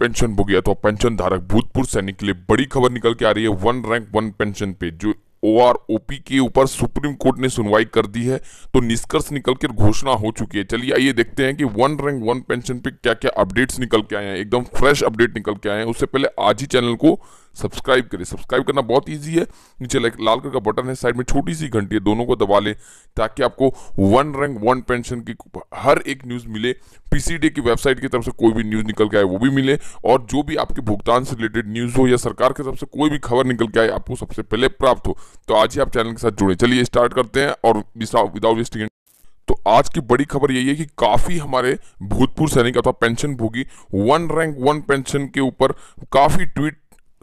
pension भोगी अथवा pension धारक भूतपूर्व सैनिक के लिए बड़ी खबर निकल के आ रही है वन रैंक वन पेंशन पे जो ओआरओपी के ऊपर सुप्रीम कोर्ट ने सुनवाई कर दी है तो निष्कर्ष निकल कर घोषणा हो चुकी है चलिए आइए देखते हैं कि वन रैंक वन पेंशन पे क्या क्या अपडेट्स निकल के आए हैं एकदम फ्रेश अपडेट निकल के आए हैं उससे पहले आज ही चैनल को सब्सक्राइब करें सब्सक्राइब करना बहुत ईजी है नीचे लाइक लाल कलर का बटन है साइड में छोटी सी घंटी है दोनों को दबा लें ताकि आपको वन रैंक वन पेंशन की हर एक न्यूज़ मिले पीसीडी की वेबसाइट की तरफ से कोई भी न्यूज़ निकल के आए वो भी मिले और जो भी आपके भुगतान से रिलेटेड न्यूज़ हो या सरकार की तरफ से कोई भी खबर निकल के आए आपको सबसे पहले प्राप्त हो तो आज ही आप चैनल के साथ जुड़े चलिए स्टार्ट करते हैं और विदाउट वेस्टिंग तो आज की बड़ी खबर यही है कि काफ़ी हमारे भूतपूर्व सैनिक अथवा पेंशन भोगी वन रैंक वन पेंशन के ऊपर काफ़ी ट्वीट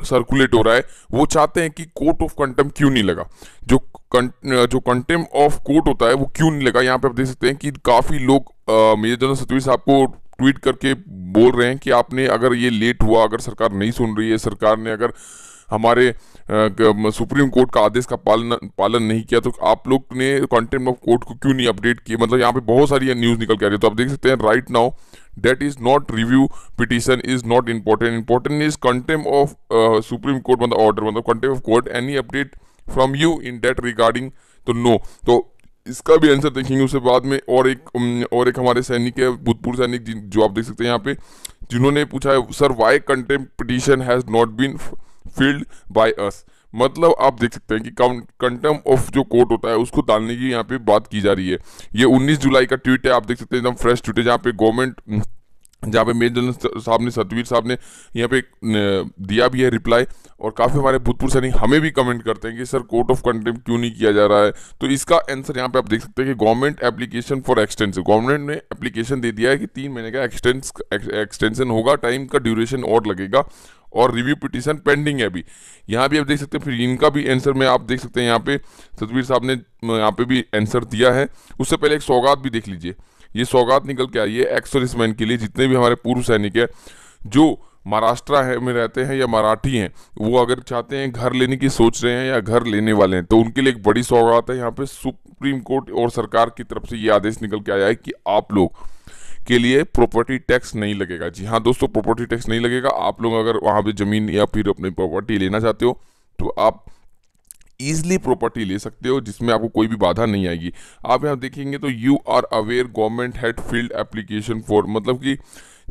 सर्कुलेट हो रहा है वो चाहते हैं कि कोर्ट ऑफ कंटेम क्यों नहीं लगा जो जो कंटेम ऑफ कोर्ट होता है वो क्यों नहीं लगा यहाँ पे आप देख सकते हैं कि काफ़ी लोग मेजर जनरल सतवीर साहब को ट्वीट करके बोल रहे हैं कि आपने अगर ये लेट हुआ अगर सरकार नहीं सुन रही है सरकार ने अगर हमारे सुप्रीम कोर्ट का आदेश का पालन पालन नहीं किया तो आप लोग ने कंटेंट ऑफ कोर्ट को क्यों नहीं अपडेट किया मतलब यहाँ पे बहुत सारी न्यूज़ निकल के आ रही है तो आप देख सकते हैं right now date is not review petition is not important important is contempt of supreme court मतलब ऑर्डर मतलब contempt of court any update from you in date regarding तो नो तो इसका भी आंसर देखेंगे उसके बाद में और एक और एक हमारे सैनिक है भूतपूर्व सैनिक जो आप देख सकते हैं यहाँ पे जिन्होंने पूछा है sir why contempt petition has not been filed by us मतलब आप देख सकते हैं कि कंटम ऑफ जो कोर्ट होता है उसको डालने की यहाँ पे बात की जा रही है ये 19 जुलाई का ट्वीट है आप देख सकते हैं एकदम फ्रेश ट्वीट है जहाँ पे गवर्नमेंट जहाँ पे मेजर जनरल साहब ने सतवीर साहब ने यहाँ पे दिया भी है रिप्लाई और काफ़ी हमारे भूतपूर्व सैनिक हमें भी कमेंट करते हैं कि सर कोर्ट ऑफ कंटेम्प क्यों नहीं किया जा रहा है तो इसका आंसर यहाँ पे आप देख सकते हैं कि government application for extension government ने एप्लीकेशन दे दिया है कि तीन महीने का एक्सटेंस एक्सटेंशन होगा टाइम का ड्यूरेशन और लगेगा और रिव्यू पिटिशन पेंडिंग है अभी यहाँ भी आप देख सकते हैं फिर इनका भी आंसर में आप देख सकते हैं यहाँ पे सतवीर साहब ने यहाँ पे भी आंसर दिया है उससे पहले एक सौगात भी देख लीजिए ये सौगात निकल के आई है एक्स मैन के लिए जितने भी हमारे पूर्व सैनिक हैं जो महाराष्ट्र है में रहते हैं या मराठी हैं वो अगर चाहते हैं घर लेने की सोच रहे हैं या घर लेने वाले हैं तो उनके लिए एक बड़ी सौगात है यहाँ पे सुप्रीम कोर्ट और सरकार की तरफ से ये आदेश निकल के आया है कि आप लोग के लिए प्रॉपर्टी टैक्स नहीं लगेगा जी हाँ दोस्तों प्रॉपर्टी टैक्स नहीं लगेगा आप लोग अगर वहाँ पर ज़मीन या फिर अपनी प्रॉपर्टी लेना चाहते हो तो आप इजिली प्रॉपर्टी ले सकते हो जिसमें आपको कोई भी बाधा नहीं आएगी आप यहाँ देखेंगे तो you are aware government had filed application for मतलब कि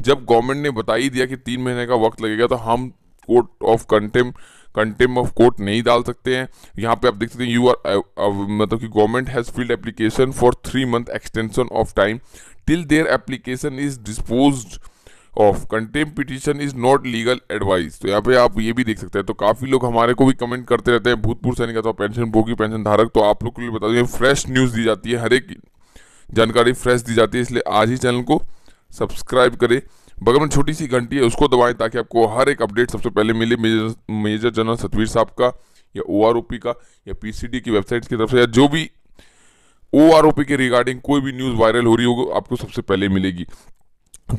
जब गवर्नमेंट ने बता ही दिया कि तीन महीने का वक्त लगेगा तो हम court of contempt contempt of court नहीं डाल सकते हैं यहाँ पे आप देख सकते हैं यू आर मतलब कि government has filed application for three month extension of time till their application is dispose of contempt petition is not legal advice तो यहाँ पे आप ये भी देख सकते हैं तो काफ़ी लोग हमारे को भी कमेंट करते रहते हैं भूतपूर्व सैनिक अथवा पेंशन भोगी पेंशन धारक तो आप लोग के लिए बता दें फ्रेश न्यूज़ दी जाती है हर एक जानकारी फ्रेश दी जाती है इसलिए आज ही चैनल को सब्सक्राइब करें बगल में छोटी सी घंटी है उसको दबाएं ताकि आपको हर एक अपडेट सबसे पहले मिले मेजर मेजर जनरल सतवीर साहब का या ओ का या पी की वेबसाइट की तरफ से या जो भी ओ के रिगार्डिंग कोई भी न्यूज़ वायरल हो रही होगी आपको सबसे पहले मिलेगी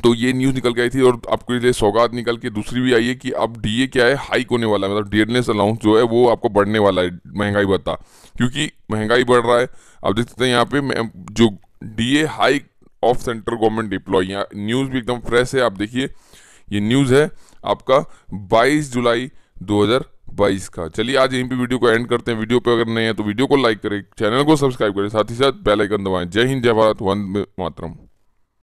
तो ये न्यूज़ निकल के आई थी और आपके लिए सौगात निकल के दूसरी भी आई है कि अब डीए क्या है हाइक होने वाला है मतलब डियरनेस अलाउंस जो है वो आपको बढ़ने वाला है महंगाई भत्ता क्योंकि महंगाई बढ़ रहा है आप देख सकते हैं यहाँ पे जो DA hike of central government deploy यहाँ न्यूज़ भी एकदम फ्रेश है आप देखिए ये न्यूज़ है आपका बाईस जुलाई दो बाईस का चलिए आज यहीं पे वीडियो को एंड करते हैं वीडियो पे अगर नहीं है तो वीडियो को लाइक करें चैनल को सब्सक्राइब करें साथ ही साथ बेल आइकन दबाएं जय हिंद जय भारत वंद मातरम